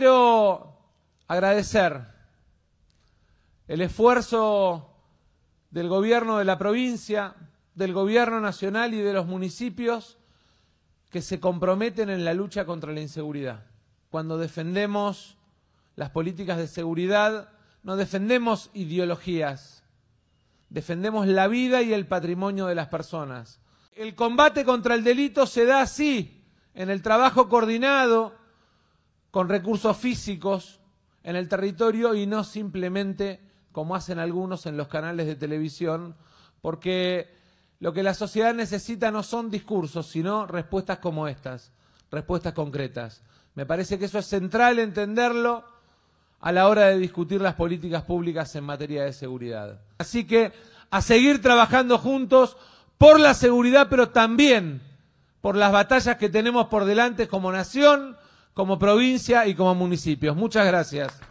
quiero agradecer el esfuerzo del gobierno de la provincia, del gobierno nacional y de los municipios que se comprometen en la lucha contra la inseguridad. Cuando defendemos las políticas de seguridad, no defendemos ideologías, defendemos la vida y el patrimonio de las personas. El combate contra el delito se da así, en el trabajo coordinado con recursos físicos en el territorio y no simplemente como hacen algunos en los canales de televisión, porque lo que la sociedad necesita no son discursos, sino respuestas como estas, respuestas concretas. Me parece que eso es central entenderlo a la hora de discutir las políticas públicas en materia de seguridad. Así que a seguir trabajando juntos por la seguridad, pero también por las batallas que tenemos por delante como nación como provincia y como municipios. Muchas gracias.